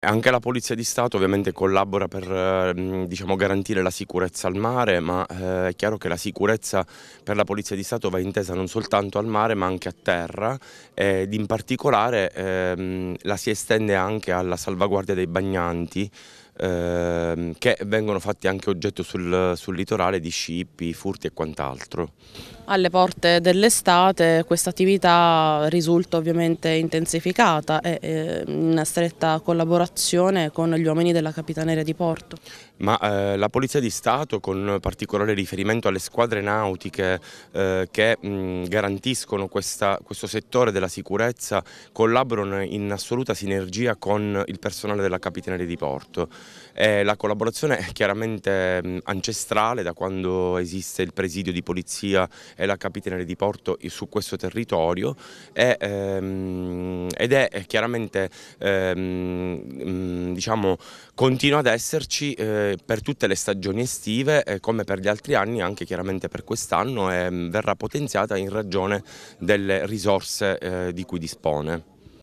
Anche la Polizia di Stato ovviamente collabora per eh, diciamo, garantire la sicurezza al mare, ma eh, è chiaro che la sicurezza per la Polizia di Stato va intesa non soltanto al mare ma anche a terra ed in particolare ehm, la si estende anche alla salvaguardia dei bagnanti ehm, che vengono fatti anche oggetto sul, sul litorale di scippi, furti e quant'altro. Alle porte dell'estate questa attività risulta ovviamente intensificata e eh, in stretta collaborazione con gli uomini della Capitaneria di Porto. Ma eh, la Polizia di Stato con particolare riferimento alle squadre nautiche eh, che mh, garantiscono questa, questo settore della sicurezza collaborano in assoluta sinergia con il personale della Capitaneria di Porto. Eh, la collaborazione è chiaramente mm, ancestrale da quando esiste il presidio di polizia e la capitaneria di porto su questo territorio e, ehm, ed è chiaramente ehm, mm, diciamo, continua ad esserci eh, per tutte le stagioni estive eh, come per gli altri anni anche chiaramente per quest'anno e ehm, verrà potenziata in ragione delle risorse eh, di cui dispone.